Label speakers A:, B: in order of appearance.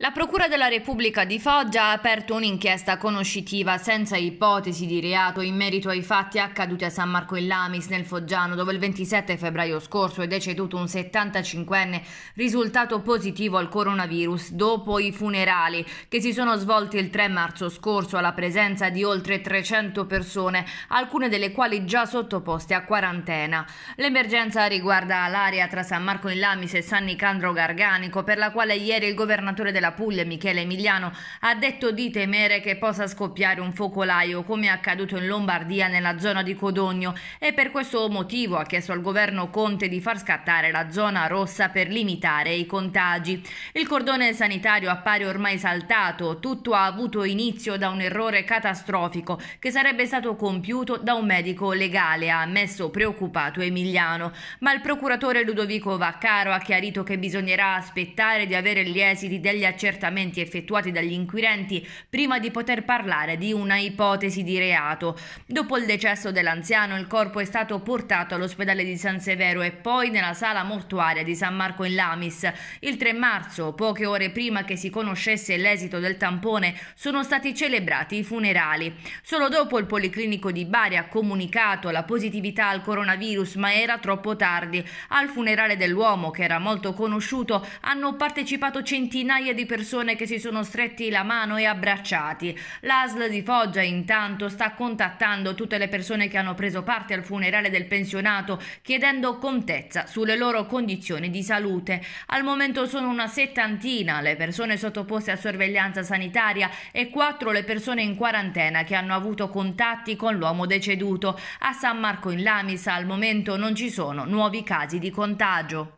A: La Procura della Repubblica di Foggia ha aperto un'inchiesta conoscitiva senza ipotesi di reato in merito ai fatti accaduti a San Marco in Lamis nel Foggiano dove il 27 febbraio scorso è deceduto un 75enne risultato positivo al coronavirus dopo i funerali che si sono svolti il 3 marzo scorso alla presenza di oltre 300 persone, alcune delle quali già sottoposte a quarantena. L'emergenza riguarda l'area tra San Marco in Lamis e San Nicandro Garganico per la quale ieri il governatore della della Puglia Michele Emiliano ha detto di temere che possa scoppiare un focolaio come è accaduto in Lombardia nella zona di Codogno e per questo motivo ha chiesto al governo Conte di far scattare la zona rossa per limitare i contagi. Il cordone sanitario appare ormai saltato, tutto ha avuto inizio da un errore catastrofico che sarebbe stato compiuto da un medico legale, ha ammesso preoccupato Emiliano, ma il procuratore Ludovico Vaccaro ha chiarito che bisognerà aspettare di avere gli esiti degli accertamenti accertamenti effettuati dagli inquirenti prima di poter parlare di una ipotesi di reato. Dopo il decesso dell'anziano il corpo è stato portato all'ospedale di San Severo e poi nella sala mortuaria di San Marco in Lamis. Il 3 marzo, poche ore prima che si conoscesse l'esito del tampone, sono stati celebrati i funerali. Solo dopo il Policlinico di Bari ha comunicato la positività al coronavirus, ma era troppo tardi. Al funerale dell'uomo, che era molto conosciuto, hanno partecipato centinaia di persone che si sono stretti la mano e abbracciati. L'ASL di Foggia intanto sta contattando tutte le persone che hanno preso parte al funerale del pensionato chiedendo contezza sulle loro condizioni di salute. Al momento sono una settantina le persone sottoposte a sorveglianza sanitaria e quattro le persone in quarantena che hanno avuto contatti con l'uomo deceduto. A San Marco in Lamisa al momento non ci sono nuovi casi di contagio.